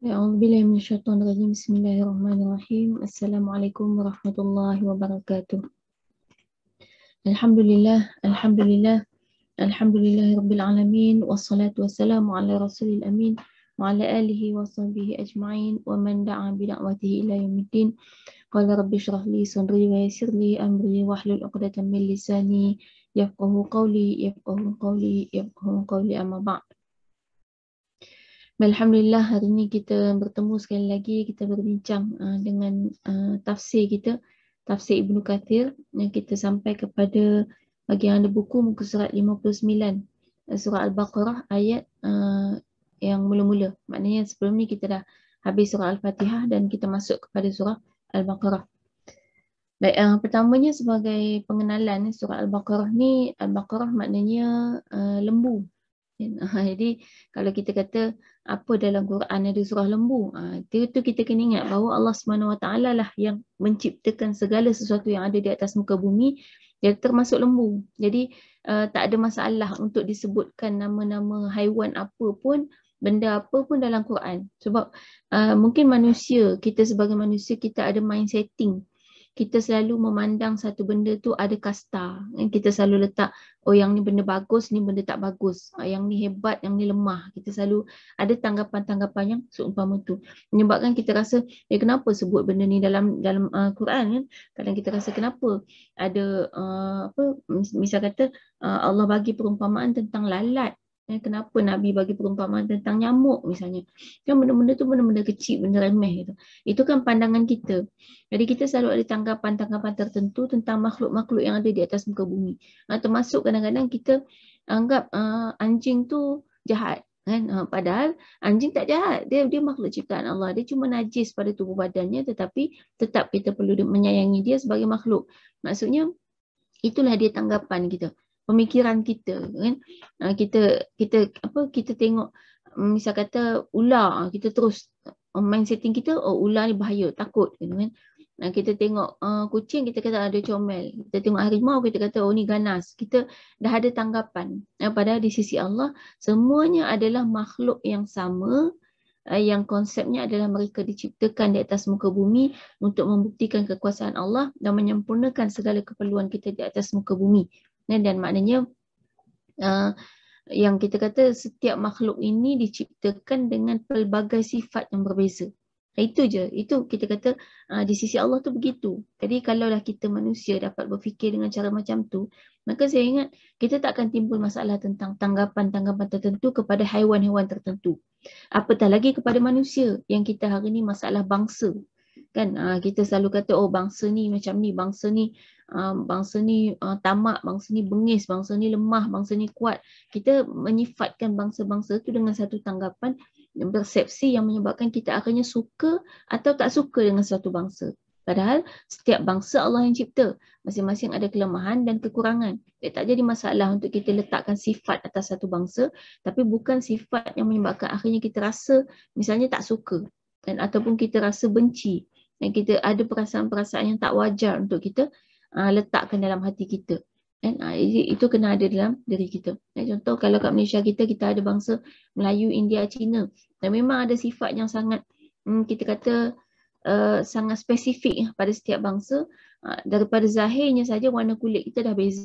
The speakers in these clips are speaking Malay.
أعوذ بالله من الشيطان الرجيم بسم الله الرحمن الرحيم السلام عليكم ورحمة الله وبركاته الحمد لله الحمد لله الحمد لله رب العالمين والصلاة والسلام على رسول الأمين وعلى آله وصحبه أجمعين ومن دعا بدعوته إلى يوم الدين قال رب اشرح لي صدري ويسر لي أمري واحلل عقدة من لساني يفقه قولي يفقه قولي يفقه قولي أما بعد Alhamdulillah hari ini kita bertemu sekali lagi kita berbincang uh, dengan uh, tafsir kita tafsir Ibnu Kathir yang kita sampai kepada bagi yang ada buku muka surat 59 uh, surah Al-Baqarah ayat uh, yang mula-mula maknanya sebelum ni kita dah habis surah Al-Fatihah dan kita masuk kepada surah Al-Baqarah Baik, uh, pertamanya sebagai pengenalan surah Al-Baqarah ni Al-Baqarah maknanya uh, lembu Jadi kalau kita kata apa dalam Quran ada surah lembu, ah, itu, itu kita kena ingat bahawa Allah SWT lah yang menciptakan segala sesuatu yang ada di atas muka bumi yang termasuk lembu. Jadi ah, tak ada masalah untuk disebutkan nama-nama haiwan apa pun, benda apa pun dalam Quran. Sebab uh, mungkin manusia, kita sebagai manusia kita ada mind setting kita selalu memandang satu benda tu ada kasta. Eh, kita selalu letak, oh yang ni benda bagus, ni benda tak bagus. Ah, yang ni hebat, yang ni lemah. Kita selalu ada tanggapan-tanggapan yang seumpama tu. Menyebabkan kita rasa, eh, kenapa sebut benda ni dalam dalam uh, Quran kan? Kadang kita rasa kenapa ada, uh, apa misal kata uh, Allah bagi perumpamaan tentang lalat. Eh, kenapa Nabi bagi perumpamaan tentang nyamuk misalnya. Kan benda-benda tu benda-benda kecil, benda remeh gitu. Itu kan pandangan kita. Jadi kita selalu ada tanggapan-tanggapan tertentu tentang makhluk-makhluk yang ada di atas muka bumi. Ha, termasuk kadang-kadang kita anggap uh, anjing tu jahat kan ha, padahal anjing tak jahat dia dia makhluk ciptaan Allah dia cuma najis pada tubuh badannya tetapi tetap kita perlu menyayangi dia sebagai makhluk maksudnya itulah dia tanggapan kita pemikiran kita kan ah, kita kita apa kita tengok mm, misal kata ular ah, kita terus ah, main setting kita oh ular ni bahaya takut kan kita tengok uh, kucing kita kata ada comel kita tengok harimau kita kata oh ni ganas kita dah ada tanggapan pada di sisi Allah semuanya adalah makhluk yang sama yang konsepnya adalah mereka diciptakan di atas muka bumi untuk membuktikan kekuasaan Allah dan menyempurnakan segala keperluan kita di atas muka bumi dan maknanya uh, yang kita kata setiap makhluk ini diciptakan dengan pelbagai sifat yang berbeza. Itu je, itu kita kata uh, di sisi Allah tu begitu. Jadi kalaulah kita manusia dapat berfikir dengan cara macam tu, maka saya ingat kita tak akan timbul masalah tentang tanggapan-tanggapan tertentu kepada haiwan-haiwan tertentu. Apatah lagi kepada manusia yang kita hari ni masalah bangsa kan uh, kita selalu kata oh bangsa ni macam ni bangsa ni uh, bangsa ni uh, tamak bangsa ni bengis bangsa ni lemah bangsa ni kuat kita menyifatkan bangsa-bangsa tu dengan satu tanggapan persepsi yang menyebabkan kita akhirnya suka atau tak suka dengan satu bangsa padahal setiap bangsa Allah yang cipta masing-masing ada kelemahan dan kekurangan dia tak jadi masalah untuk kita letakkan sifat atas satu bangsa tapi bukan sifat yang menyebabkan akhirnya kita rasa misalnya tak suka dan ataupun kita rasa benci dan kita ada perasaan-perasaan yang tak wajar untuk kita uh, letakkan dalam hati kita. Kan? Uh, itu kena ada dalam diri kita. Kan? Contoh kalau kat Malaysia kita, kita ada bangsa Melayu, India, Cina. Dan memang ada sifat yang sangat, hmm, kita kata, uh, sangat spesifik pada setiap bangsa. Uh, daripada zahirnya saja warna kulit kita dah beza.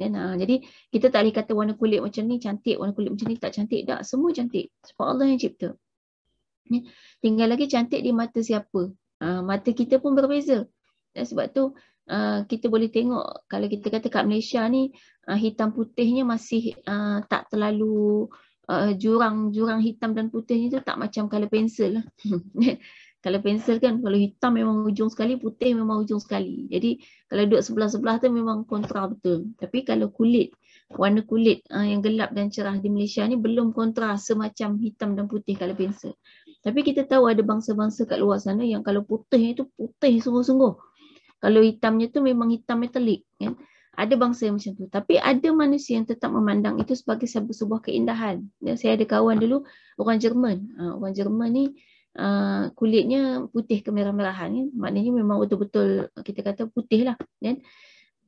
Kan? Uh, jadi kita tak boleh kata warna kulit macam ni cantik, warna kulit macam ni tak cantik. Tak, semua cantik. Sebab Allah yang cipta. Kan? Tinggal lagi cantik di mata siapa Ah, mata kita pun berbeza. Dan sebab tu uh, kita boleh tengok kalau kita kata kat Malaysia ni uh, hitam putihnya masih uh, tak terlalu jurang-jurang uh, hitam dan putihnya tu tak macam kalau pensel. kalau lah. pensel kan kalau hitam memang ujung sekali, putih memang ujung sekali. Jadi kalau duduk sebelah-sebelah tu memang kontra betul. Tapi kalau kulit, warna kulit uh, yang gelap dan cerah di Malaysia ni belum kontra semacam hitam dan putih kalau pensel. Tapi kita tahu ada bangsa-bangsa kat luar sana yang kalau putih itu putih sungguh-sungguh. Kalau hitamnya tu memang hitam metalik. Ya? Kan? Ada bangsa yang macam tu. Tapi ada manusia yang tetap memandang itu sebagai sebuah keindahan. Ya, saya ada kawan dulu orang Jerman. Ha, orang Jerman ni Uh, kulitnya putih kemerah-merahan ya? maknanya memang betul-betul kita kata putih lah ya?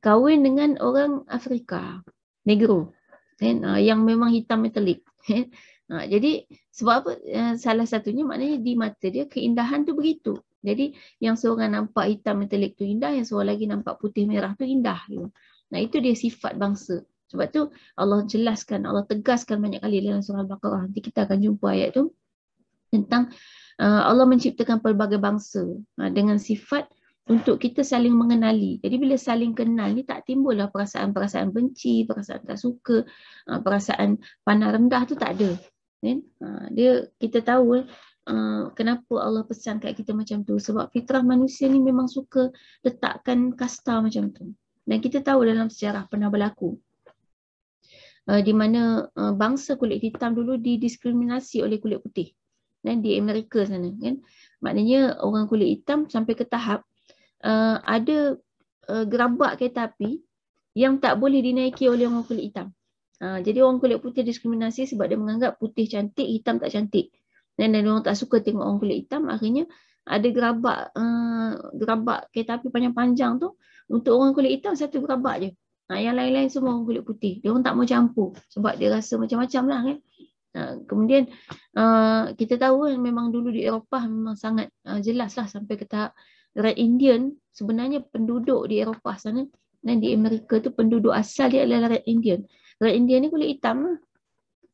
kahwin dengan orang Afrika negro ya? uh, yang memang hitam metalik ya? Ha, jadi sebab apa? Eh, salah satunya maknanya di mata dia keindahan tu begitu. Jadi yang seorang nampak hitam metalik tu indah, yang seorang lagi nampak putih merah tu indah. Nah itu dia sifat bangsa. Sebab tu Allah jelaskan, Allah tegaskan banyak kali dalam surah Al-Baqarah. Nanti kita akan jumpa ayat tu tentang eh, Allah menciptakan pelbagai bangsa ha, dengan sifat untuk kita saling mengenali. Jadi bila saling kenal ni tak lah perasaan-perasaan benci, perasaan tak suka, ha, perasaan pandang rendah tu tak ada. Kan? Ha, dia kita tahu uh, kenapa Allah pesan kat kita macam tu sebab fitrah manusia ni memang suka letakkan kasta macam tu dan kita tahu dalam sejarah pernah berlaku uh, di mana uh, bangsa kulit hitam dulu didiskriminasi oleh kulit putih kan di Amerika sana kan maknanya orang kulit hitam sampai ke tahap uh, ada uh, gerabak kereta api yang tak boleh dinaiki oleh orang kulit hitam Ha, jadi orang kulit putih diskriminasi sebab dia menganggap putih cantik, hitam tak cantik. Dan, dan orang tak suka tengok orang kulit hitam, akhirnya ada gerabak, uh, gerabak kereta api panjang-panjang tu untuk orang kulit hitam satu gerabak je. Ha, yang lain-lain semua orang kulit putih. Dia orang tak mau campur sebab dia rasa macam-macam lah. Kan? Ha, kemudian uh, kita tahu kan, memang dulu di Eropah memang sangat uh, jelas lah sampai ke tahap Red Indian sebenarnya penduduk di Eropah sana dan di Amerika tu penduduk asal dia adalah Red Indian. Orang India ni kulit hitam lah.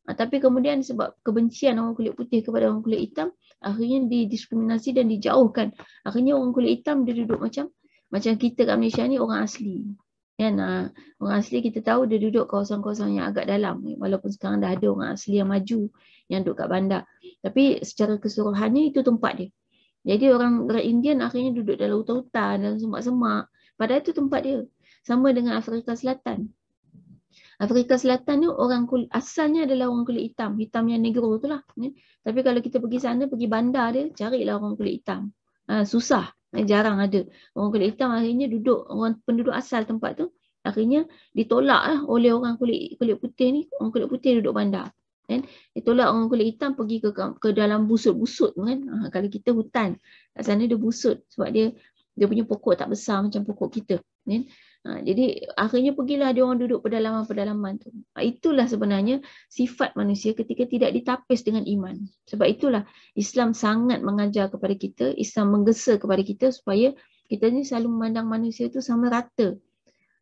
Ha, tapi kemudian sebab kebencian orang kulit putih kepada orang kulit hitam, akhirnya didiskriminasi dan dijauhkan. Akhirnya orang kulit hitam dia duduk macam macam kita kat Malaysia ni orang asli. Kan? Ha, orang asli kita tahu dia duduk kawasan-kawasan yang agak dalam. Walaupun sekarang dah ada orang asli yang maju yang duduk kat bandar. Tapi secara keseluruhannya itu tempat dia. Jadi orang orang Indian akhirnya duduk dalam hutan-hutan, dan semak-semak. Padahal itu tempat dia. Sama dengan Afrika Selatan. Afrika Selatan ni orang kul- asalnya adalah orang kulit hitam, hitam yang negro tu lah. Eh? Tapi kalau kita pergi sana, pergi bandar dia, carilah orang kulit hitam. Ha, susah, eh, jarang ada. Orang kulit hitam akhirnya duduk, orang penduduk asal tempat tu, akhirnya ditolak lah oleh orang kulit kulit putih ni, orang kulit putih duduk bandar. Kan? Itulah orang kulit hitam pergi ke ke dalam busut-busut kan. Ha, kalau kita hutan, kat sana dia busut sebab dia dia punya pokok tak besar macam pokok kita. Kan? Ha, jadi akhirnya pergilah dia orang duduk pedalaman-pedalaman tu. Ha, itulah sebenarnya sifat manusia ketika tidak ditapis dengan iman. Sebab itulah Islam sangat mengajar kepada kita, Islam menggesa kepada kita supaya kita ni selalu memandang manusia tu sama rata.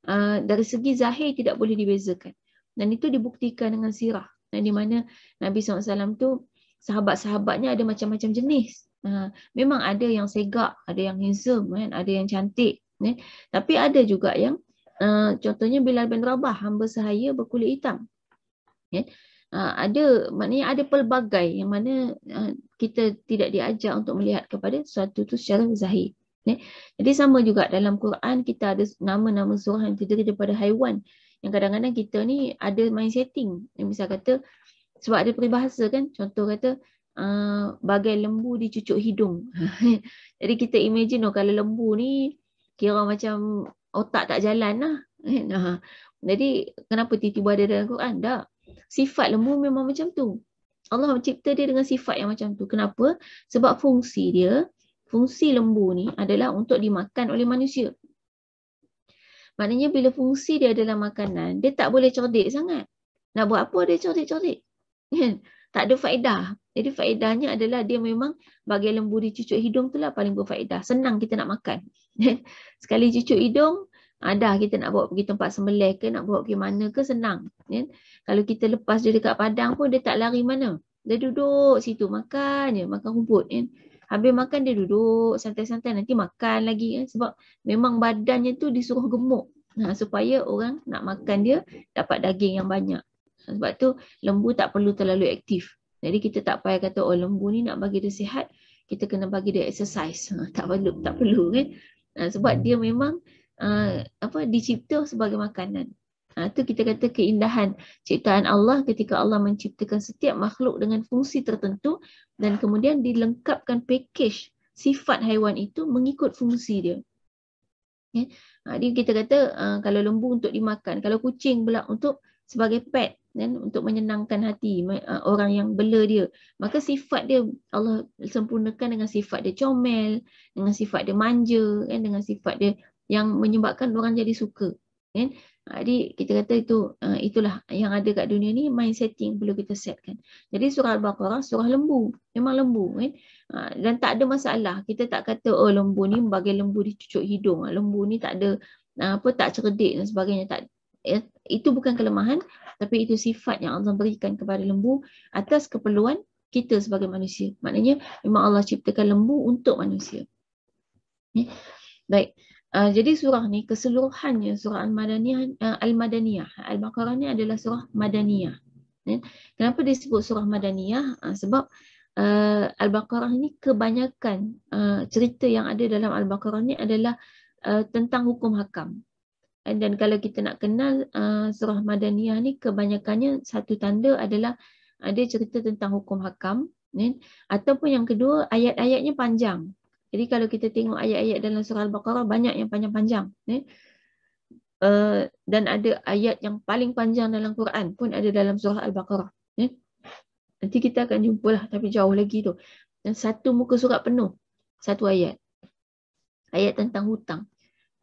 Ha, dari segi zahir tidak boleh dibezakan. Dan itu dibuktikan dengan sirah. Dan di mana Nabi SAW tu sahabat-sahabatnya ada macam-macam jenis. Ha, memang ada yang segak, ada yang handsome, kan? ada yang cantik, Ya. Tapi ada juga yang uh, contohnya Bilal bin Rabah hamba sahaya berkulit hitam. Ya. Uh, ada maknanya ada pelbagai yang mana uh, kita tidak diajar untuk melihat kepada sesuatu itu secara zahir. Ya. Jadi sama juga dalam Quran kita ada nama-nama surah yang terdiri daripada haiwan yang kadang-kadang kita ni ada main setting. Yang misal kata sebab ada peribahasa kan contoh kata uh, bagai lembu dicucuk hidung. Jadi kita imagine oh, kalau lembu ni kira macam otak tak jalan lah. Kan? Ha. Jadi kenapa tiba-tiba ada dalam Quran? Tak. Sifat lembu memang macam tu. Allah mencipta dia dengan sifat yang macam tu. Kenapa? Sebab fungsi dia, fungsi lembu ni adalah untuk dimakan oleh manusia. Maknanya bila fungsi dia adalah makanan, dia tak boleh cerdik sangat. Nak buat apa dia cerdik-cerdik? Kan? tak ada faedah. Jadi faedahnya adalah dia memang bagi lembu di cucuk hidung tu lah paling berfaedah. Senang kita nak makan. Sekali cucuk hidung, ada ah, kita nak bawa pergi tempat sembelih ke, nak bawa pergi mana ke, senang. Ya? Kalau kita lepas dia dekat padang pun, dia tak lari mana. Dia duduk situ, makan ya makan rumput. Ya? Habis makan dia duduk santai-santai, nanti makan lagi. Ya? Sebab memang badannya tu disuruh gemuk. Nah supaya orang nak makan dia dapat daging yang banyak. Sebab tu lembu tak perlu terlalu aktif. Jadi kita tak payah kata oh lembu ni nak bagi dia sihat, kita kena bagi dia exercise. tak perlu, tak perlu kan. Ha, sebab dia hmm. memang uh, apa dicipta sebagai makanan. Ha, tu kita kata keindahan ciptaan Allah ketika Allah menciptakan setiap makhluk dengan fungsi tertentu dan kemudian dilengkapkan package sifat haiwan itu mengikut fungsi dia. Ya. Ha, jadi kita kata uh, kalau lembu untuk dimakan, kalau kucing pula untuk sebagai pet dan untuk menyenangkan hati uh, orang yang bela dia maka sifat dia Allah sempurnakan dengan sifat dia comel dengan sifat dia manja kan dengan sifat dia yang menyebabkan orang jadi suka kan ah, jadi kita kata itu uh, itulah yang ada kat dunia ni mind setting perlu kita setkan jadi surah al-baqarah surah lembu memang lembu kan ah, dan tak ada masalah kita tak kata oh lembu ni bagi lembu dicucuk hidung ah, lembu ni tak ada apa tak cerdik dan sebagainya tak eh, itu bukan kelemahan tapi itu sifat yang Allah berikan kepada lembu atas keperluan kita sebagai manusia. Maknanya memang Allah ciptakan lembu untuk manusia. Ya. Baik. Uh, jadi surah ni keseluruhannya surah Al-Madaniyah uh, Al-Madaniyah Al-Baqarah ni adalah surah Madaniyah. Ya. Kenapa disebut surah Madaniyah? Uh, sebab uh, Al-Baqarah ni kebanyakan uh, cerita yang ada dalam Al-Baqarah ni adalah Uh, tentang hukum hakam Eh, dan kalau kita nak kenal uh, surah Madaniyah ni kebanyakannya satu tanda adalah ada uh, cerita tentang hukum hakam eh? ataupun yang kedua ayat-ayatnya panjang. Jadi kalau kita tengok ayat-ayat dalam surah Al-Baqarah banyak yang panjang-panjang. Eh? Uh, dan ada ayat yang paling panjang dalam Quran pun ada dalam surah Al-Baqarah. Eh? Nanti kita akan jumpalah tapi jauh lagi tu. Dan satu muka surat penuh, satu ayat. Ayat tentang hutang.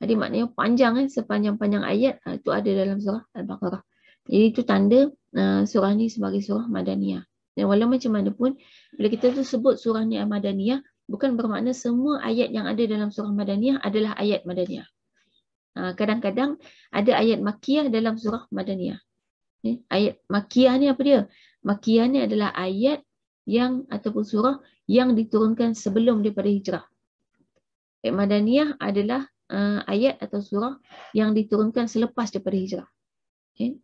Jadi maknanya panjang eh, sepanjang-panjang ayat ah, itu ada dalam surah Al-Baqarah. Jadi itu tanda ah, surah ni sebagai surah Madaniyah. Dan walaupun macam mana pun, bila kita tu sebut surah ni Madaniyah, bukan bermakna semua ayat yang ada dalam surah Madaniyah adalah ayat Madaniyah. Ah, kadang-kadang ada ayat Makiyah dalam surah Madaniyah. ayat Makiyah ni apa dia? Makiyah ni adalah ayat yang ataupun surah yang diturunkan sebelum daripada hijrah. Ayat Madaniyah adalah uh, ayat atau surah yang diturunkan selepas daripada hijrah. Okay.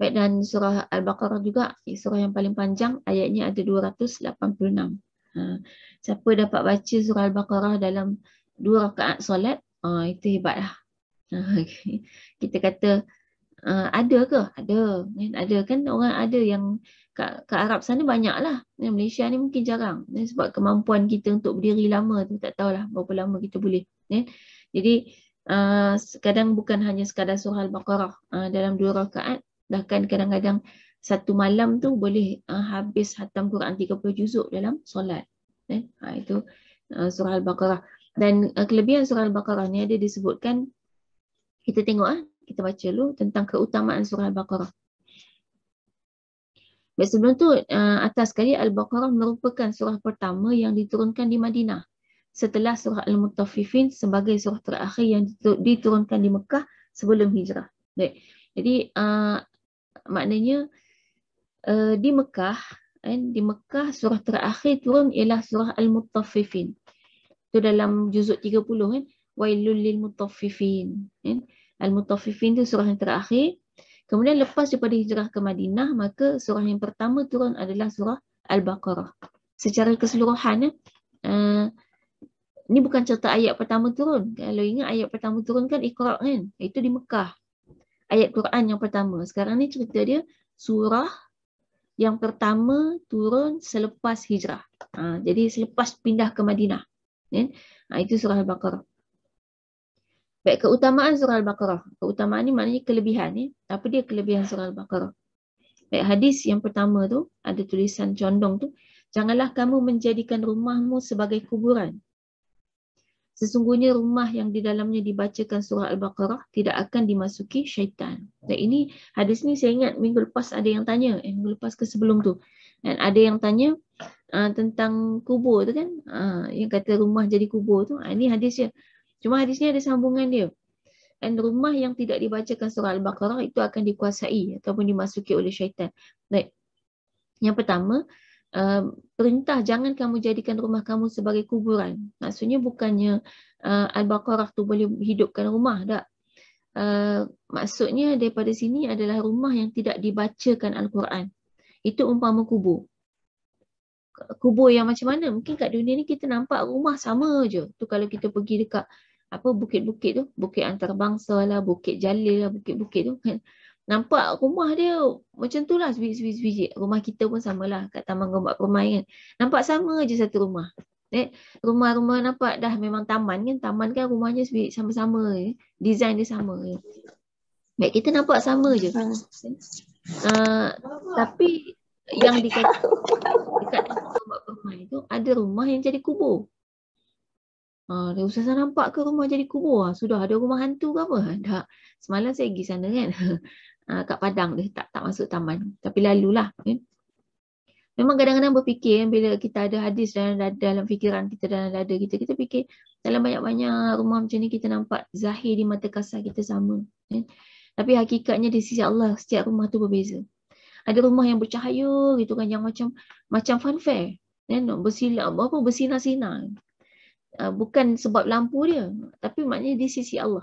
Baik, dan surah Al-Baqarah juga, surah yang paling panjang, ayatnya ada 286. Uh, ha. siapa dapat baca surah Al-Baqarah dalam dua rakaat solat, uh, itu hebat lah. Ha, uh, okay. Kita kata, uh, ada ke? Ada. Kan? Ada kan orang ada yang kat, kat Arab sana banyak lah. Kan? Malaysia ni mungkin jarang. Kan? Sebab kemampuan kita untuk berdiri lama tu, tak tahulah berapa lama kita boleh ya. Jadi uh, kadang bukan hanya sekadar surah Al-Baqarah uh, dalam dua rakaat bahkan kadang-kadang satu malam tu boleh uh, habis hatam Quran 30 juzuk dalam solat. Ya. Ha, itu uh, surah Al-Baqarah. Dan uh, kelebihan surah Al-Baqarah ni ada disebutkan kita tengok ah kita baca dulu tentang keutamaan surah Al-Baqarah. sebelum tu, uh, atas sekali Al-Baqarah merupakan surah pertama yang diturunkan di Madinah setelah surah Al-Mutaffifin sebagai surah terakhir yang diturunkan di Mekah sebelum hijrah. Baik. Jadi uh, maknanya uh, di Mekah kan eh, di Mekah surah terakhir turun ialah surah Al-Mutaffifin. Itu dalam juzuk 30 kan Wailul lil mutaffifin kan. Al-Mutaffifin tu surah yang terakhir. Kemudian lepas daripada hijrah ke Madinah maka surah yang pertama turun adalah surah Al-Baqarah. Secara keseluruhan eh, uh, ni bukan cerita ayat pertama turun. Kalau ingat ayat pertama turun kan Iqra kan? Itu di Mekah. Ayat Quran yang pertama. Sekarang ni cerita dia surah yang pertama turun selepas hijrah. Ha, jadi selepas pindah ke Madinah. Yeah? Kan? Ha, itu surah Al-Baqarah. Baik, keutamaan surah Al-Baqarah. Keutamaan ni maknanya kelebihan. Ya? Apa dia kelebihan surah Al-Baqarah? Baik, hadis yang pertama tu, ada tulisan condong tu. Janganlah kamu menjadikan rumahmu sebagai kuburan sesungguhnya rumah yang di dalamnya dibacakan surah Al-Baqarah tidak akan dimasuki syaitan. Dan ini hadis ni saya ingat minggu lepas ada yang tanya, eh, minggu lepas ke sebelum tu. Dan ada yang tanya uh, tentang kubur tu kan, uh, yang kata rumah jadi kubur tu. Uh, ini hadisnya. Cuma hadisnya ada sambungan dia. Dan rumah yang tidak dibacakan surah Al-Baqarah itu akan dikuasai ataupun dimasuki oleh syaitan. Baik. Yang pertama, Uh, perintah jangan kamu jadikan rumah kamu sebagai kuburan. Maksudnya bukannya uh, Al-Baqarah tu boleh hidupkan rumah tak? Uh, maksudnya daripada sini adalah rumah yang tidak dibacakan Al-Quran. Itu umpama kubur. Kubur yang macam mana? Mungkin kat dunia ni kita nampak rumah sama je. Tu kalau kita pergi dekat apa bukit-bukit tu, bukit antarabangsa lah, bukit jalil lah, bukit-bukit tu kan nampak rumah dia macam tu lah sebiji-sebiji. Rumah kita pun sama lah, kat Taman Gombak Permai kan. Nampak sama je satu rumah. Eh, rumah-rumah nampak dah memang taman kan. Taman kan rumahnya sama-sama. Eh? Design dia sama. Eh? Baik, kita nampak sama je. Uh, tapi yang dikata dekat Taman Gombak Permai tu ada rumah yang jadi kubur. Uh, ah, Ustazah nampak ke rumah jadi kubur? Sudah ada rumah hantu ke apa? Tak. Semalam saya pergi sana kan. uh, kat padang dia tak tak masuk taman tapi lalulah eh. memang kadang-kadang berfikir ya, bila kita ada hadis dalam dalam fikiran kita dalam dada kita kita fikir dalam banyak-banyak rumah macam ni kita nampak zahir di mata kasar kita sama eh. tapi hakikatnya di sisi Allah setiap rumah tu berbeza ada rumah yang bercahaya gitu kan yang macam macam funfair kan eh, bersilap apa bersinar-sinar ah, bukan sebab lampu dia tapi maknanya di sisi Allah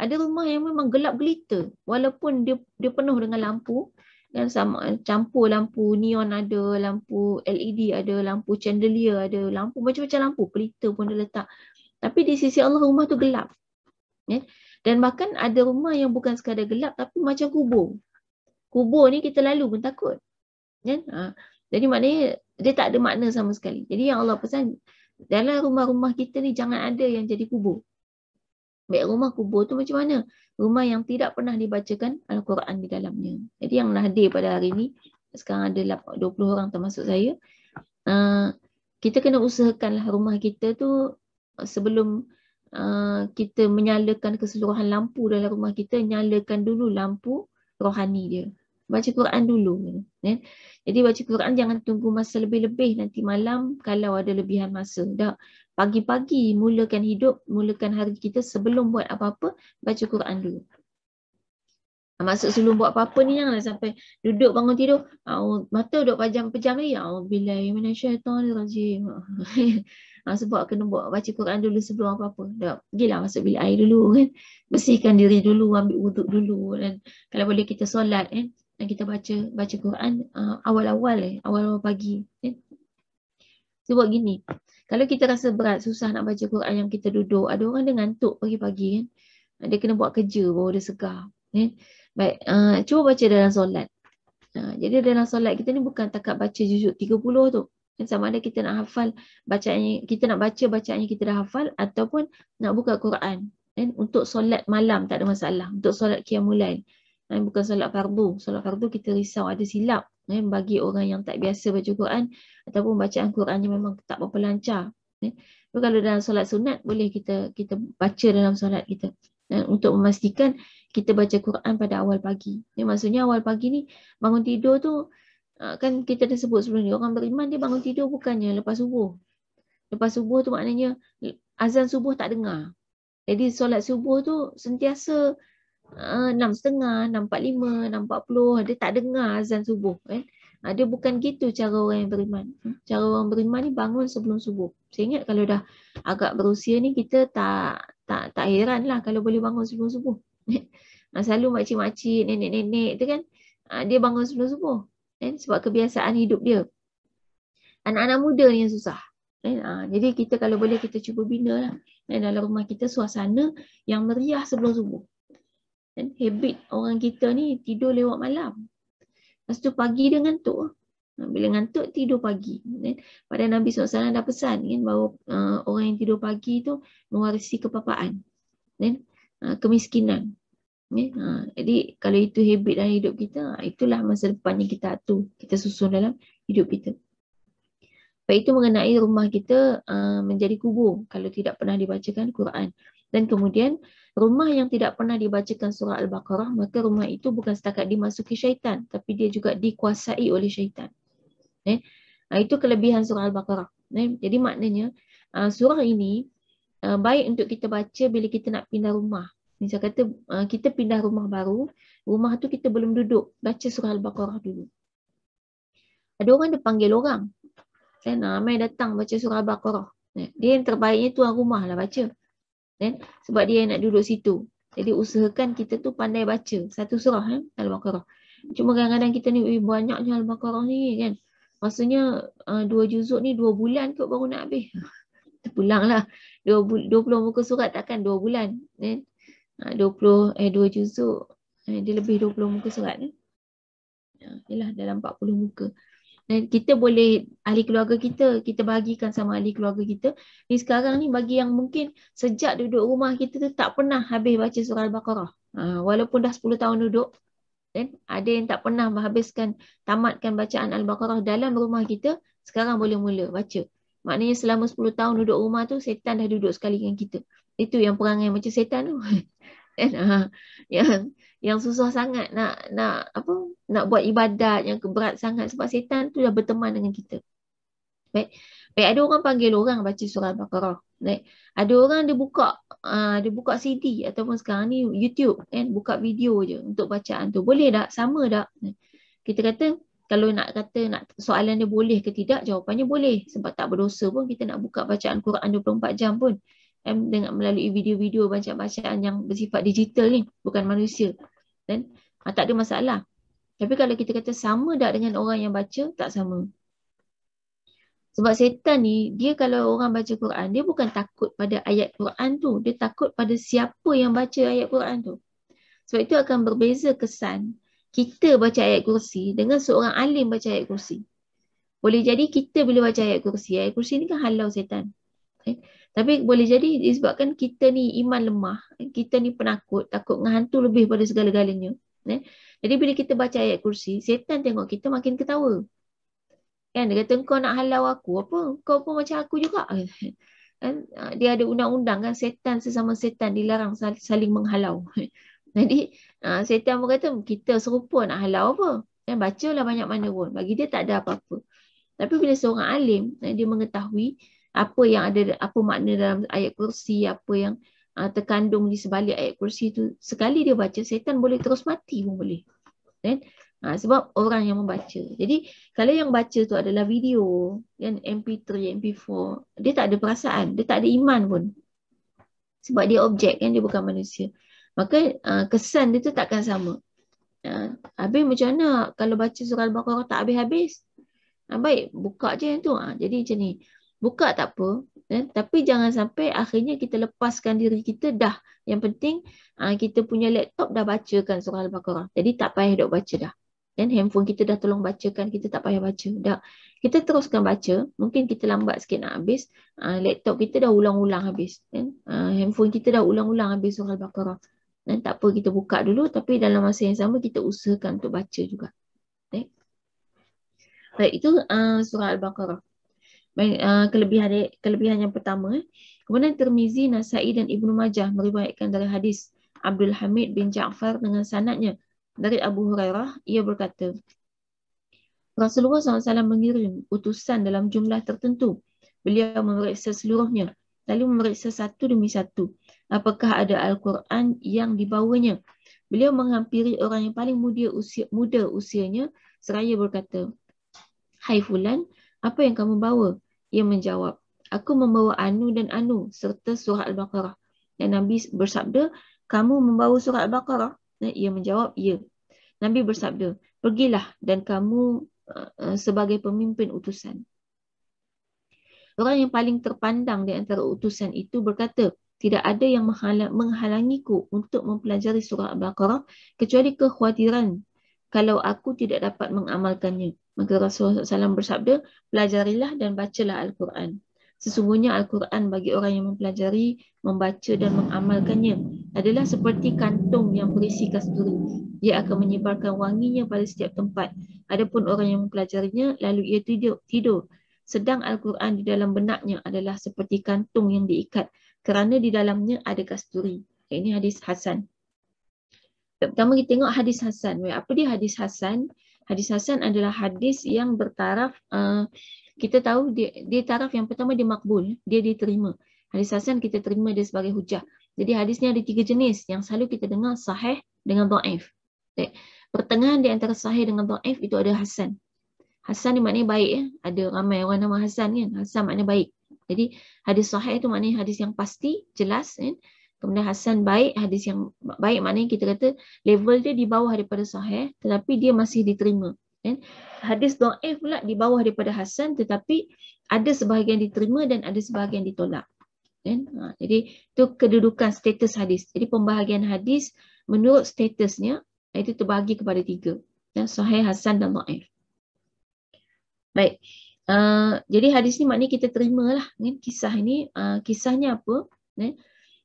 ada rumah yang memang gelap gelita walaupun dia dia penuh dengan lampu dan sama campur lampu neon ada lampu LED ada lampu chandelier ada lampu macam-macam lampu pelita pun dia letak tapi di sisi Allah rumah tu gelap ya dan bahkan ada rumah yang bukan sekadar gelap tapi macam kubur kubur ni kita lalu pun takut ya ha. jadi maknanya dia tak ada makna sama sekali jadi yang Allah pesan dalam rumah-rumah kita ni jangan ada yang jadi kubur baik rumah kubur tu macam mana? Rumah yang tidak pernah dibacakan Al-Quran di dalamnya. Jadi yang hadir pada hari ini, sekarang ada 20 orang termasuk saya, uh, kita kena usahakanlah rumah kita tu uh, sebelum uh, kita menyalakan keseluruhan lampu dalam rumah kita, nyalakan dulu lampu rohani dia baca Quran dulu. Ya. Jadi baca Quran jangan tunggu masa lebih-lebih nanti malam kalau ada lebihan masa. Tak. Pagi-pagi mulakan hidup, mulakan hari kita sebelum buat apa-apa, baca Quran dulu. Ah, masuk sebelum buat apa-apa ni janganlah sampai duduk bangun tidur. mata duduk pajam-pajam ni. Ya Allah bila syaitan ni rajim. sebab kena buat baca Quran dulu sebelum apa-apa. Dah, gila masuk bilik air dulu kan. Bersihkan diri dulu, ambil wuduk dulu. Dan kalau boleh kita solat kan. Eh? dan kita baca baca Quran uh, awal-awal eh awal-awal pagi eh. sebab gini kalau kita rasa berat susah nak baca Quran yang kita duduk ada orang dia ngantuk pagi-pagi kan eh. dia kena buat kerja baru dia segar eh. baik uh, cuba baca dalam solat uh, jadi dalam solat kita ni bukan takat baca juzuk 30 tu kan sama ada kita nak hafal bacaan yang kita nak baca bacaan yang kita dah hafal ataupun nak buka Quran eh. untuk solat malam tak ada masalah untuk solat qiyamul lail eh, bukan solat fardu. Solat fardu kita risau ada silap eh, bagi orang yang tak biasa baca Quran ataupun bacaan Qurannya memang tak berapa lancar. Eh. So, kalau dalam solat sunat boleh kita kita baca dalam solat kita eh, untuk memastikan kita baca Quran pada awal pagi. Eh, maksudnya awal pagi ni bangun tidur tu eh, kan kita dah sebut sebelum ni orang beriman dia bangun tidur bukannya lepas subuh. Lepas subuh tu maknanya azan subuh tak dengar. Jadi solat subuh tu sentiasa uh, 6.30, 6.45, 6.40 dia tak dengar azan subuh kan. Uh, dia bukan gitu cara orang yang beriman. Hmm? Cara orang beriman ni bangun sebelum subuh. Saya ingat kalau dah agak berusia ni kita tak tak tak heran lah kalau boleh bangun sebelum subuh. Nah, selalu makcik-makcik, nenek-nenek tu kan uh, dia bangun sebelum subuh. Kan? Sebab kebiasaan hidup dia. Anak-anak muda ni yang susah. Kan? Uh, jadi kita kalau boleh kita cuba bina lah. Kan? Dalam rumah kita suasana yang meriah sebelum subuh. Kan? Habit orang kita ni tidur lewat malam. Lepas tu pagi dia ngantuk. Ha, bila ngantuk, tidur pagi. Kan? Pada Nabi SAW dah pesan kan? bahawa uh, orang yang tidur pagi tu mewarisi kepapaan. Kan? Uh, kemiskinan. Kan? Uh, jadi kalau itu habit dalam hidup kita, itulah masa depan yang kita atur. Kita susun dalam hidup kita. Baik itu mengenai rumah kita uh, menjadi kubur kalau tidak pernah dibacakan Quran. Dan kemudian rumah yang tidak pernah dibacakan surah Al-Baqarah, maka rumah itu bukan setakat dimasuki syaitan, tapi dia juga dikuasai oleh syaitan. Eh? Nah, ha, itu kelebihan surah Al-Baqarah. Eh? Jadi maknanya, uh, surah ini uh, baik untuk kita baca bila kita nak pindah rumah. Misal kata, uh, kita pindah rumah baru, rumah tu kita belum duduk, baca surah Al-Baqarah dulu. Ada orang dia panggil orang. Kan, eh, ramai datang baca surah Al-Baqarah. Eh? Dia yang terbaiknya tuan rumah lah baca kan sebab dia nak duduk situ jadi usahakan kita tu pandai baca satu surah kan eh? al-baqarah cuma kadang-kadang kita ni banyaknya al-baqarah ni kan maksudnya uh, dua juzuk ni dua bulan kot baru nak habis terpulanglah dua puluh muka surat takkan dua bulan kan puluh eh dua juzuk eh, dia lebih dua puluh muka surat ni. Eh? Ya, yalah dalam 40 muka kita boleh ahli keluarga kita kita bagikan sama ahli keluarga kita ni sekarang ni bagi yang mungkin sejak duduk rumah kita tu tak pernah habis baca surah al-baqarah ha, walaupun dah 10 tahun duduk kan ada yang tak pernah menghabiskan tamatkan bacaan al-baqarah dalam rumah kita sekarang boleh mula baca maknanya selama 10 tahun duduk rumah tu setan dah duduk sekali dengan kita itu yang perangai macam setan tu kan yang yang susah sangat nak nak apa nak buat ibadat yang keberat sangat sebab setan tu dah berteman dengan kita. Baik. Baik ada orang panggil orang baca surah Al-Baqarah. Baik. Ada orang dia buka uh, dia buka CD ataupun sekarang ni YouTube kan buka video je untuk bacaan tu. Boleh tak? Sama tak? Kita kata kalau nak kata nak soalan dia boleh ke tidak jawapannya boleh sebab tak berdosa pun kita nak buka bacaan Quran 24 jam pun kan, dengan melalui video-video bacaan-bacaan yang bersifat digital ni bukan manusia kan ha, tak ada masalah tapi kalau kita kata sama dak dengan orang yang baca tak sama sebab setan ni dia kalau orang baca Quran dia bukan takut pada ayat Quran tu dia takut pada siapa yang baca ayat Quran tu sebab itu akan berbeza kesan kita baca ayat kursi dengan seorang alim baca ayat kursi. Boleh jadi kita bila baca ayat kursi, ayat kursi ni kan halau setan. Okay. Eh, tapi boleh jadi disebabkan kita ni iman lemah, kita ni penakut, takut dengan hantu lebih pada segala-galanya. Eh? Jadi bila kita baca ayat kursi, setan tengok kita makin ketawa. Kan? Dia kata kau nak halau aku, apa? Kau pun macam aku juga. Kan? Ha, dia ada undang-undang kan setan sesama setan dilarang saling menghalau. Jadi ha, setan pun kata kita serupa nak halau apa? Kan? Bacalah banyak mana pun. Bagi dia tak ada apa-apa. Tapi bila seorang alim, eh, dia mengetahui apa yang ada apa makna dalam ayat kursi apa yang uh, terkandung di sebalik ayat kursi itu sekali dia baca setan boleh terus mati pun boleh kan uh, sebab orang yang membaca jadi kalau yang baca tu adalah video kan mp3 mp4 dia tak ada perasaan dia tak ada iman pun sebab dia objek kan dia bukan manusia maka uh, kesan dia tu takkan sama uh, habis macam mana kalau baca surah al-baqarah tak habis-habis uh, baik buka je yang tu uh, jadi macam ni Buka tak apa. Eh? Tapi jangan sampai akhirnya kita lepaskan diri kita dah. Yang penting uh, kita punya laptop dah bacakan surah Al-Baqarah. Jadi tak payah dok baca dah. Dan handphone kita dah tolong bacakan, kita tak payah baca. Dah. Kita teruskan baca, mungkin kita lambat sikit nak habis. Uh, laptop kita dah ulang-ulang habis. Kan? Uh, handphone kita dah ulang-ulang habis surah Al-Baqarah. Dan tak apa kita buka dulu tapi dalam masa yang sama kita usahakan untuk baca juga. Baik, itu uh, surah Al-Baqarah. Eh, kelebihan kelebihan yang pertama kemudian Tirmizi, Nasa'i dan Ibnu Majah meriwayatkan dari hadis Abdul Hamid bin Ja'far dengan sanadnya dari Abu Hurairah ia berkata Rasulullah SAW mengirim utusan dalam jumlah tertentu beliau memeriksa seluruhnya lalu memeriksa satu demi satu apakah ada Al-Quran yang dibawanya beliau menghampiri orang yang paling muda usia, muda usianya seraya berkata Hai fulan, apa yang kamu bawa? Ia menjawab, aku membawa Anu dan Anu serta surah Al-Baqarah. Dan Nabi bersabda, kamu membawa surah Al-Baqarah? Dan eh, ia menjawab, ya. Nabi bersabda, pergilah dan kamu eh, eh, sebagai pemimpin utusan. Orang yang paling terpandang di antara utusan itu berkata, tidak ada yang menghalangiku untuk mempelajari surah Al-Baqarah kecuali kekhawatiran kalau aku tidak dapat mengamalkannya. Maka Rasulullah SAW bersabda, pelajarilah dan bacalah Al-Quran. Sesungguhnya Al-Quran bagi orang yang mempelajari, membaca dan mengamalkannya adalah seperti kantung yang berisi kasturi. Ia akan menyebarkan wanginya pada setiap tempat. Adapun orang yang mempelajarinya, lalu ia tidur. tidur. Sedang Al-Quran di dalam benaknya adalah seperti kantung yang diikat kerana di dalamnya ada kasturi. Ini hadis Hasan pertama kita tengok hadis Hasan. Apa dia hadis Hasan? Hadis Hasan adalah hadis yang bertaraf, eh, kita tahu dia, dia taraf yang pertama dia makbul, dia diterima. Hadis Hasan kita terima dia sebagai hujah. Jadi hadisnya ada tiga jenis yang selalu kita dengar sahih dengan do'if. Eh, pertengahan di antara sahih dengan do'if itu ada Hasan. Hasan ni maknanya baik. Ya? Ada ramai orang nama Hasan kan. Hasan maknanya baik. Jadi hadis sahih itu maknanya hadis yang pasti, jelas. Ya? kemudian hasan baik hadis yang baik maknanya kita kata level dia di bawah daripada sahih tetapi dia masih diterima kan hadis dhaif pula di bawah daripada hasan tetapi ada sebahagian diterima dan ada sebahagian ditolak kan ha, jadi itu kedudukan status hadis jadi pembahagian hadis menurut statusnya itu terbagi kepada tiga ya sahih hasan dan dhaif baik uh, jadi hadis ni maknanya kita terimalah kan kisah ni uh, kisahnya apa kan?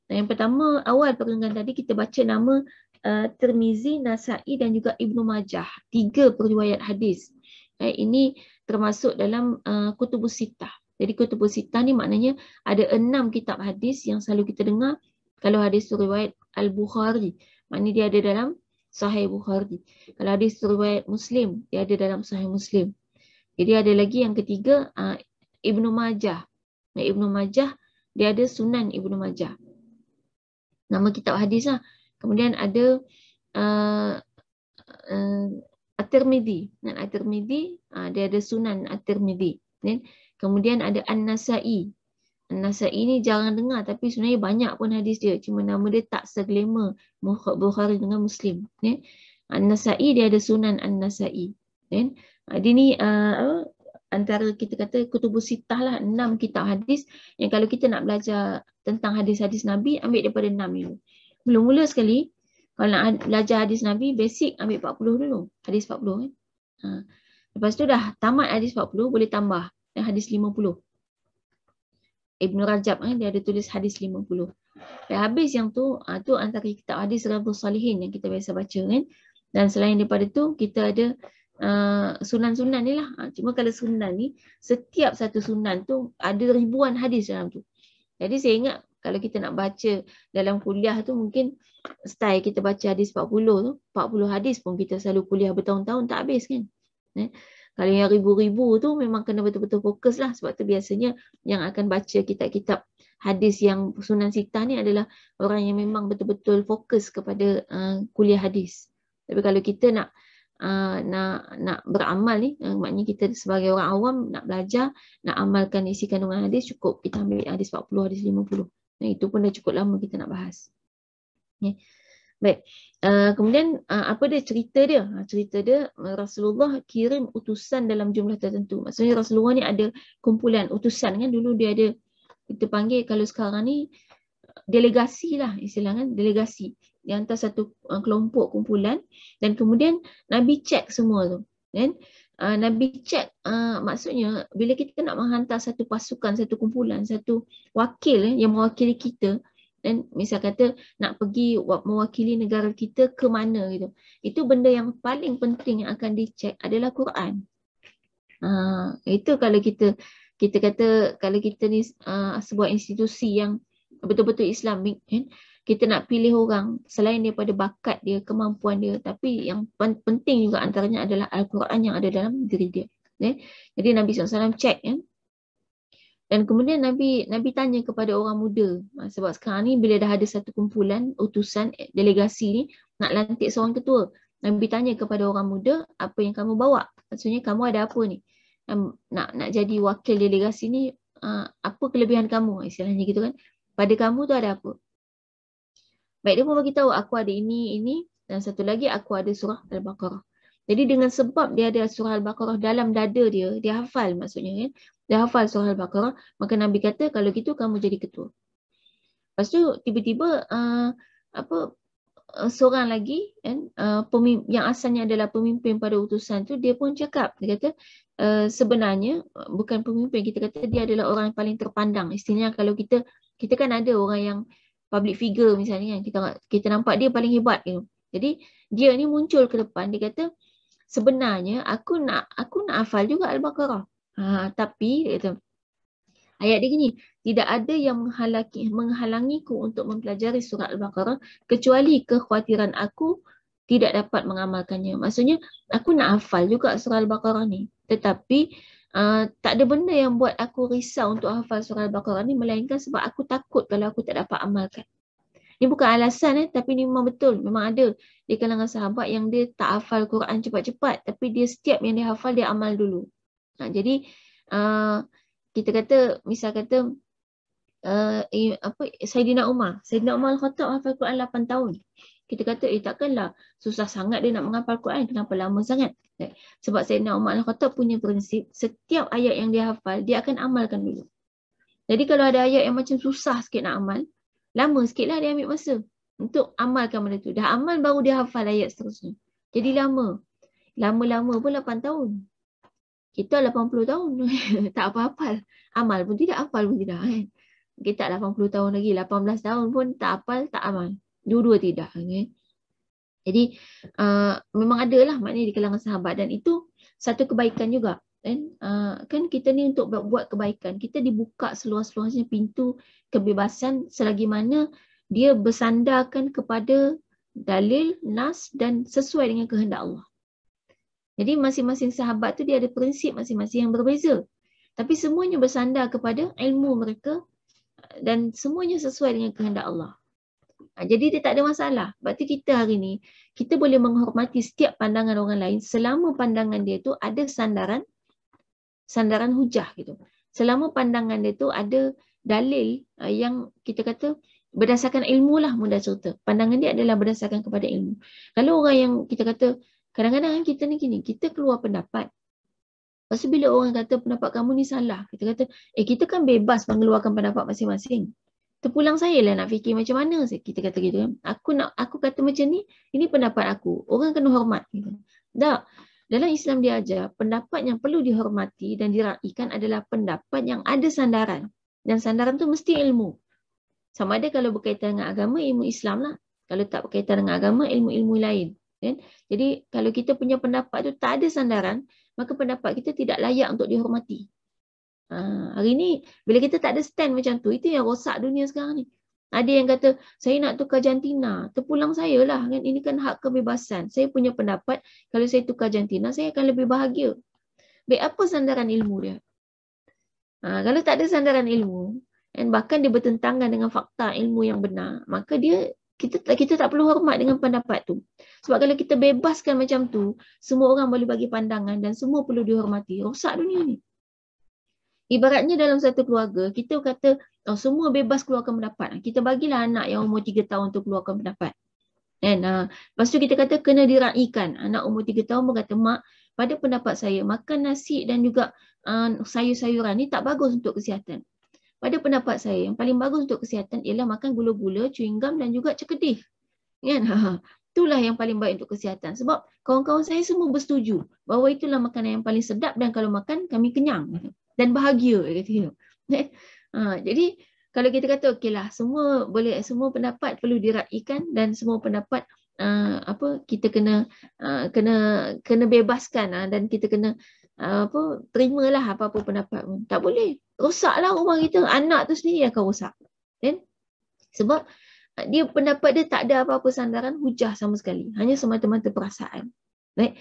Nah, yang pertama awal perenungan tadi kita baca nama uh, eh, Termizi, Nasai dan juga Ibnu Majah. Tiga periwayat hadis. Eh, ini termasuk dalam uh, Kutubus Sitah. Jadi Kutubus Sitah ni maknanya ada enam kitab hadis yang selalu kita dengar kalau hadis riwayat Al-Bukhari. Maknanya dia ada dalam Sahih Bukhari. Kalau hadis riwayat Muslim, dia ada dalam Sahih Muslim. Jadi ada lagi yang ketiga, uh, Ibnu Majah. Nah, Ibnu Majah, dia ada Sunan Ibnu Majah nama kitab hadis lah. Kemudian ada uh, uh, At-Tirmidhi. Dan at uh, dia ada sunan At-Tirmidhi. Okay. Kemudian ada An-Nasai. An-Nasai ni jarang dengar tapi sebenarnya banyak pun hadis dia. Cuma nama dia tak seglamour Bukhari dengan Muslim. Okay. An-Nasai, dia ada sunan An-Nasai. Okay. Ah, dia ni uh, antara kita kata kutubu sitah lah enam kitab hadis yang kalau kita nak belajar tentang hadis-hadis Nabi ambil daripada 6 dulu. Mula-mula sekali kalau nak belajar hadis Nabi basic ambil 40 dulu. Hadis 40 kan. Eh. Ha. Lepas tu dah tamat hadis 40 boleh tambah dan hadis 50. Ibn Rajab kan dia ada tulis hadis 50. Lepas habis yang tu ha, tu antara kita hadis Riyadhus Salihin yang kita biasa baca kan. Dan selain daripada tu kita ada uh, sunan-sunan ni lah. Ha, cuma kalau sunan ni setiap satu sunan tu ada ribuan hadis dalam tu. Jadi saya ingat kalau kita nak baca dalam kuliah tu mungkin style kita baca hadis 40 tu, 40 hadis pun kita selalu kuliah bertahun-tahun tak habis kan. Eh? Kalau yang ribu-ribu tu memang kena betul-betul fokus lah sebab tu biasanya yang akan baca kitab-kitab hadis yang sunan sita ni adalah orang yang memang betul-betul fokus kepada uh, kuliah hadis. Tapi kalau kita nak uh, nak nak beramal ni eh. maknanya kita sebagai orang awam nak belajar nak amalkan isi kandungan hadis cukup kita ambil hadis 40 hadis 50 nah, itu pun dah cukup lama kita nak bahas okay. baik uh, kemudian uh, apa dia cerita dia cerita dia Rasulullah kirim utusan dalam jumlah tertentu maksudnya Rasulullah ni ada kumpulan utusan kan dulu dia ada kita panggil kalau sekarang ni delegasi lah istilah kan delegasi di antara satu uh, kelompok kumpulan dan kemudian Nabi cek semua tu. Kan? Uh, Nabi cek uh, maksudnya bila kita nak menghantar satu pasukan, satu kumpulan, satu wakil eh, yang mewakili kita dan misal kata nak pergi mewakili negara kita ke mana gitu. Itu benda yang paling penting yang akan dicek adalah Quran. Uh, itu kalau kita kita kata kalau kita ni uh, sebuah institusi yang betul-betul Islamik kan? eh, kita nak pilih orang selain daripada bakat dia, kemampuan dia, tapi yang penting juga antaranya adalah Al-Quran yang ada dalam diri dia. Eh? Jadi Nabi SAW cek. kan, Dan kemudian Nabi Nabi tanya kepada orang muda. Ha, sebab sekarang ni bila dah ada satu kumpulan, utusan, eh, delegasi ni nak lantik seorang ketua. Nabi tanya kepada orang muda, apa yang kamu bawa? Maksudnya kamu ada apa ni? Nak nak jadi wakil delegasi ni, ah, apa kelebihan kamu? Ha, istilahnya gitu kan. Pada kamu tu ada apa? Baik, dia pun bagi tahu aku ada ini, ini dan satu lagi aku ada surah Al-Baqarah. Jadi dengan sebab dia ada surah Al-Baqarah dalam dada dia, dia hafal maksudnya kan, Dia hafal surah Al-Baqarah, maka Nabi kata kalau gitu kamu jadi ketua. Lepas tu tiba-tiba uh, apa uh, seorang lagi kan uh, yang asalnya adalah pemimpin pada utusan tu dia pun cakap dia kata uh, sebenarnya uh, bukan pemimpin kita kata dia adalah orang yang paling terpandang. Istilahnya kalau kita kita kan ada orang yang public figure misalnya kan kita kita nampak dia paling hebat gitu. Jadi dia ni muncul ke depan dia kata sebenarnya aku nak aku nak hafal juga al-Baqarah. Ha tapi dia kata ayat dia gini, tidak ada yang menghalangi menghalangiku untuk mempelajari surah al-Baqarah kecuali kekhawatiran aku tidak dapat mengamalkannya. Maksudnya aku nak hafal juga surah al-Baqarah ni tetapi Ah, tak ada benda yang buat aku risau untuk hafal surah Al-Baqarah ni melainkan sebab aku takut kalau aku tak dapat amalkan. Ni bukan alasan eh tapi ni memang betul. Memang ada di kalangan sahabat yang dia tak hafal Quran cepat-cepat tapi dia setiap yang dia hafal dia amal dulu. Ha, jadi uh, kita kata misal kata uh, apa Saidina Umar. Saidina Umar Khattab hafal Quran 8 tahun kita kata eh takkanlah susah sangat dia nak menghafal Quran kenapa lama sangat right. Eh, sebab Sayyidina Umar Al-Khattab punya prinsip setiap ayat yang dia hafal dia akan amalkan dulu jadi kalau ada ayat yang macam susah sikit nak amal lama sikitlah dia ambil masa untuk amalkan benda tu dah amal baru dia hafal ayat seterusnya jadi lama lama-lama pun 8 tahun kita 80 tahun tak apa-apa amal pun tidak hafal pun tidak kan kita 80 tahun lagi 18 tahun pun tak hafal tak amal dua-dua tidak okay. jadi uh, memang ada lah maknanya di kalangan sahabat dan itu satu kebaikan juga kan uh, kan kita ni untuk buat kebaikan kita dibuka seluas-luasnya pintu kebebasan selagi mana dia bersandarkan kepada dalil nas dan sesuai dengan kehendak Allah jadi masing-masing sahabat tu dia ada prinsip masing-masing yang berbeza tapi semuanya bersandar kepada ilmu mereka dan semuanya sesuai dengan kehendak Allah Ha, jadi dia tak ada masalah. Berarti kita hari ni, kita boleh menghormati setiap pandangan orang lain selama pandangan dia tu ada sandaran sandaran hujah gitu. Selama pandangan dia tu ada dalil uh, yang kita kata berdasarkan ilmu lah mudah cerita. Pandangan dia adalah berdasarkan kepada ilmu. Kalau orang yang kita kata, kadang-kadang kan kita ni gini, kita keluar pendapat. Lepas bila orang kata pendapat kamu ni salah, kita kata, eh kita kan bebas mengeluarkan pendapat masing-masing terpulang saya lah nak fikir macam mana kita kata gitu kan. Aku nak aku kata macam ni, ini pendapat aku. Orang kena hormat. Tak. Dalam Islam dia diajar, pendapat yang perlu dihormati dan diraikan adalah pendapat yang ada sandaran. Dan sandaran tu mesti ilmu. Sama ada kalau berkaitan dengan agama, ilmu Islam lah. Kalau tak berkaitan dengan agama, ilmu-ilmu lain. Kan? Jadi kalau kita punya pendapat tu tak ada sandaran, maka pendapat kita tidak layak untuk dihormati. Ha, hari ni bila kita tak ada stand macam tu, itu yang rosak dunia sekarang ni. Ada yang kata saya nak tukar jantina, terpulang saya lah. Kan? Ini kan hak kebebasan. Saya punya pendapat kalau saya tukar jantina, saya akan lebih bahagia. Baik apa sandaran ilmu dia? Ha, kalau tak ada sandaran ilmu, dan bahkan dia bertentangan dengan fakta ilmu yang benar, maka dia kita kita tak perlu hormat dengan pendapat tu. Sebab kalau kita bebaskan macam tu, semua orang boleh bagi pandangan dan semua perlu dihormati. Rosak dunia ni. Ibaratnya dalam satu keluarga, kita kata oh, semua bebas keluarkan pendapat. Kita bagilah anak yang umur tiga tahun untuk keluarkan pendapat. Dan uh, ah, lepas tu kita kata kena diraikan. Anak umur tiga tahun berkata, Mak, pada pendapat saya, makan nasi dan juga uh, sayur-sayuran ni tak bagus untuk kesihatan. Pada pendapat saya, yang paling bagus untuk kesihatan ialah makan gula-gula, chewing gum dan juga cekedih. Kan? Ah, itulah yang paling baik untuk kesihatan. Sebab kawan-kawan saya semua bersetuju bahawa itulah makanan yang paling sedap dan kalau makan kami kenyang dan bahagia dia kata tengok. Eh, ha, jadi kalau kita kata okeylah semua boleh semua pendapat perlu diraikan dan semua pendapat uh, apa kita kena uh, kena kena bebaskan uh, dan kita kena uh, apa terimalah apa-apa pendapat Tak boleh. Rosaklah rumah kita. Anak tu sendiri akan rosak. Kan? Sebab dia pendapat dia tak ada apa-apa sandaran hujah sama sekali. Hanya semata-mata perasaan. Right?